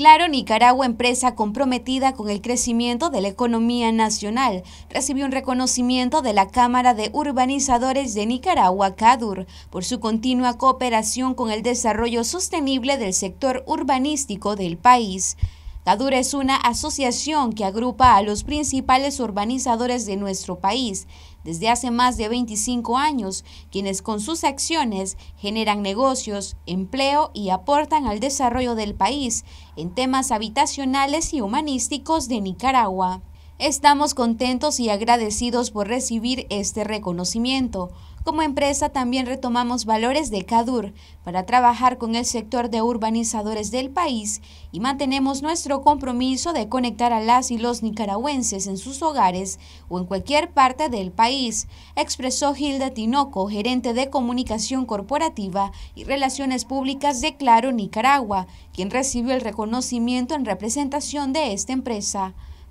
Claro, Nicaragua, empresa comprometida con el crecimiento de la economía nacional, recibió un reconocimiento de la Cámara de Urbanizadores de Nicaragua, CADUR, por su continua cooperación con el desarrollo sostenible del sector urbanístico del país es una asociación que agrupa a los principales urbanizadores de nuestro país desde hace más de 25 años, quienes con sus acciones generan negocios, empleo y aportan al desarrollo del país en temas habitacionales y humanísticos de Nicaragua. Estamos contentos y agradecidos por recibir este reconocimiento. Como empresa también retomamos valores de CADUR para trabajar con el sector de urbanizadores del país y mantenemos nuestro compromiso de conectar a las y los nicaragüenses en sus hogares o en cualquier parte del país, expresó Hilda Tinoco, gerente de comunicación corporativa y relaciones públicas de Claro Nicaragua, quien recibió el reconocimiento en representación de esta empresa.